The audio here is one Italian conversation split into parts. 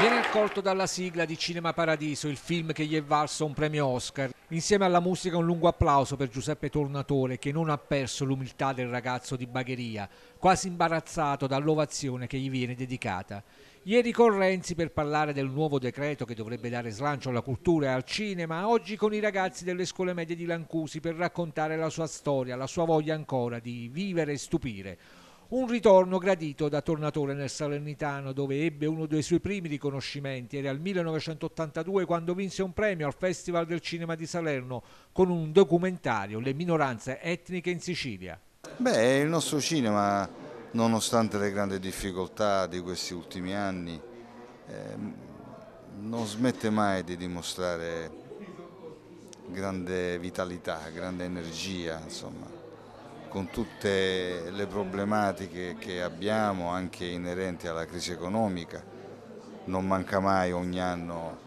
Viene accolto dalla sigla di Cinema Paradiso, il film che gli è valso un premio Oscar. Insieme alla musica un lungo applauso per Giuseppe Tornatore che non ha perso l'umiltà del ragazzo di Bagheria, quasi imbarazzato dall'ovazione che gli viene dedicata. Ieri con Renzi per parlare del nuovo decreto che dovrebbe dare slancio alla cultura e al cinema, oggi con i ragazzi delle scuole medie di Lancusi per raccontare la sua storia, la sua voglia ancora di vivere e stupire un ritorno gradito da tornatore nel Salernitano, dove ebbe uno dei suoi primi riconoscimenti. Era il 1982 quando vinse un premio al Festival del Cinema di Salerno con un documentario Le minoranze etniche in Sicilia. Beh, il nostro cinema, nonostante le grandi difficoltà di questi ultimi anni, ehm, non smette mai di dimostrare grande vitalità, grande energia, insomma con tutte le problematiche che abbiamo anche inerenti alla crisi economica. Non manca mai ogni anno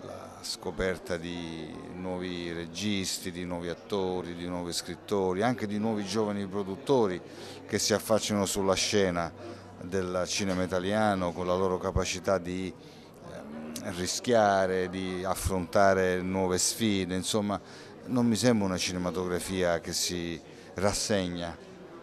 la scoperta di nuovi registi, di nuovi attori, di nuovi scrittori, anche di nuovi giovani produttori che si affacciano sulla scena del cinema italiano con la loro capacità di eh, rischiare, di affrontare nuove sfide, insomma non mi sembra una cinematografia che si rassegna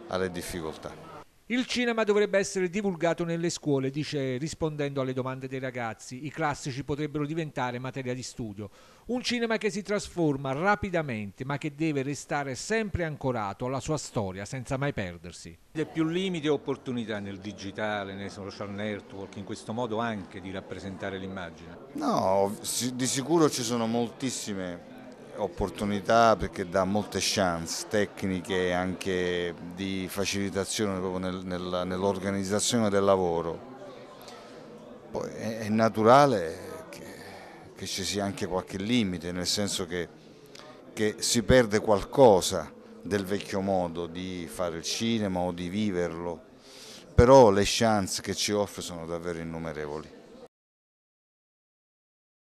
alle difficoltà. Il cinema dovrebbe essere divulgato nelle scuole, dice rispondendo alle domande dei ragazzi. I classici potrebbero diventare materia di studio. Un cinema che si trasforma rapidamente, ma che deve restare sempre ancorato alla sua storia, senza mai perdersi. È più limiti e opportunità nel digitale, nei social network, in questo modo anche di rappresentare l'immagine? No, di sicuro ci sono moltissime opportunità perché dà molte chance tecniche anche di facilitazione proprio nel, nel, nell'organizzazione del lavoro. Poi è, è naturale che, che, ci sia anche qualche limite, nel senso che, che si perde qualcosa del vecchio modo di fare il cinema o di viverlo, però le chance che ci offre sono davvero innumerevoli.